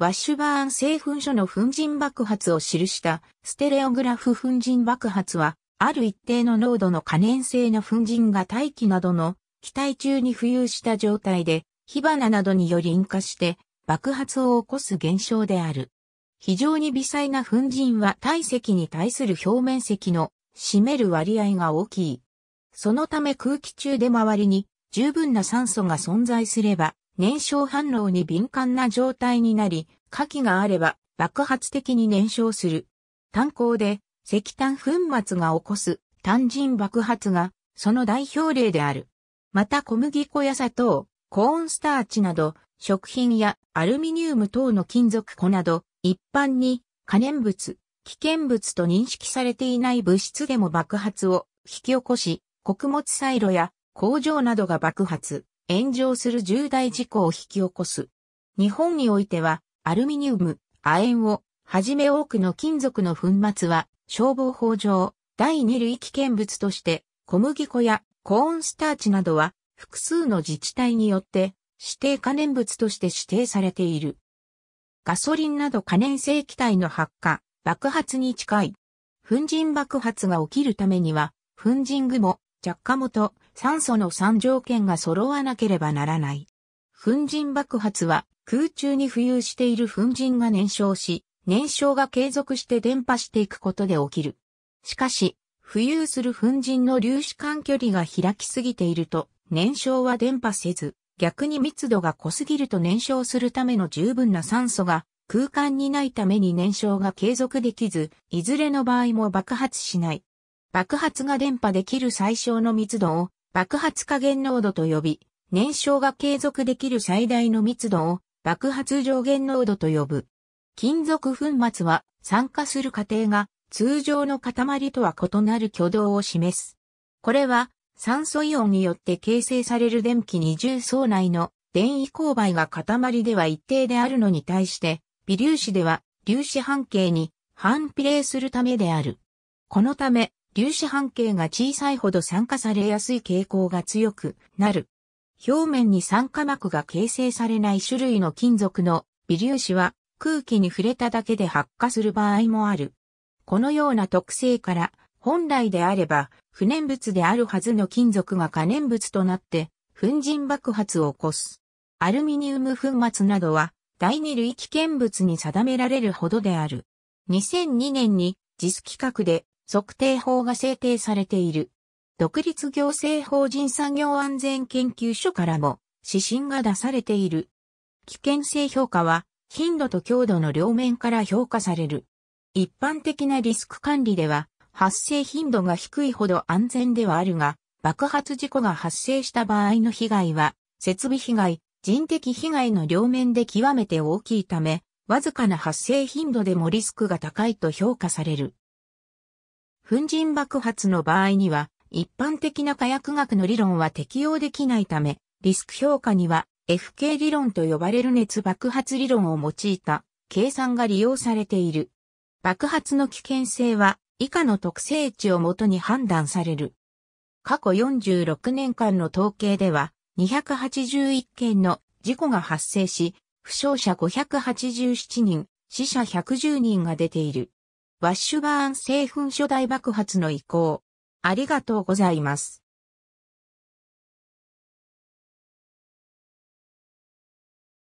ワッシュバーン製粉所の粉塵爆発を記したステレオグラフ粉塵爆発は、ある一定の濃度の可燃性の粉塵が大気などの気体中に浮遊した状態で、火花などにより引火して爆発を起こす現象である。非常に微細な粉塵は体積に対する表面積の占める割合が大きい。そのため空気中で周りに十分な酸素が存在すれば燃焼反応に敏感な状態になり、火器があれば爆発的に燃焼する。炭鉱で石炭粉末が起こす炭人爆発がその代表例である。また小麦粉や砂糖、コーンスターチなど食品やアルミニウム等の金属粉など一般に可燃物、危険物と認識されていない物質でも爆発を引き起こし、穀物サイロや工場などが爆発。炎上する重大事故を引き起こす。日本においては、アルミニウム、亜鉛を、はじめ多くの金属の粉末は、消防法上、第二類危険物として、小麦粉やコーンスターチなどは、複数の自治体によって、指定可燃物として指定されている。ガソリンなど可燃性気体の発火、爆発に近い。粉塵爆発が起きるためには、粉塵雲、着火元、酸素の3条件が揃わなければならない。粉塵爆発は空中に浮遊している粉塵が燃焼し、燃焼が継続して伝播していくことで起きる。しかし、浮遊する粉塵の粒子間距離が開きすぎていると、燃焼は伝播せず、逆に密度が濃すぎると燃焼するための十分な酸素が空間にないために燃焼が継続できず、いずれの場合も爆発しない。爆発が伝播できる最小の密度を爆発加減濃度と呼び、燃焼が継続できる最大の密度を爆発上限濃度と呼ぶ。金属粉末は酸化する過程が通常の塊とは異なる挙動を示す。これは酸素イオンによって形成される電気二重層内の電位勾配が塊では一定であるのに対して、微粒子では粒子半径に反比例するためである。このため、粒子半径が小さいほど酸化されやすい傾向が強くなる。表面に酸化膜が形成されない種類の金属の微粒子は空気に触れただけで発火する場合もある。このような特性から本来であれば不燃物であるはずの金属が可燃物となって粉塵爆発を起こす。アルミニウム粉末などは第二類危険物に定められるほどである。2002年に JIS 規格で測定法が制定されている。独立行政法人産業安全研究所からも指針が出されている。危険性評価は頻度と強度の両面から評価される。一般的なリスク管理では発生頻度が低いほど安全ではあるが、爆発事故が発生した場合の被害は、設備被害、人的被害の両面で極めて大きいため、わずかな発生頻度でもリスクが高いと評価される。粉塵爆発の場合には、一般的な火薬学の理論は適用できないため、リスク評価には FK 理論と呼ばれる熱爆発理論を用いた計算が利用されている。爆発の危険性は以下の特性値をもとに判断される。過去46年間の統計では281件の事故が発生し、負傷者587人、死者110人が出ている。ワッシュバーン製粉初代爆発の意向ありがとうございます。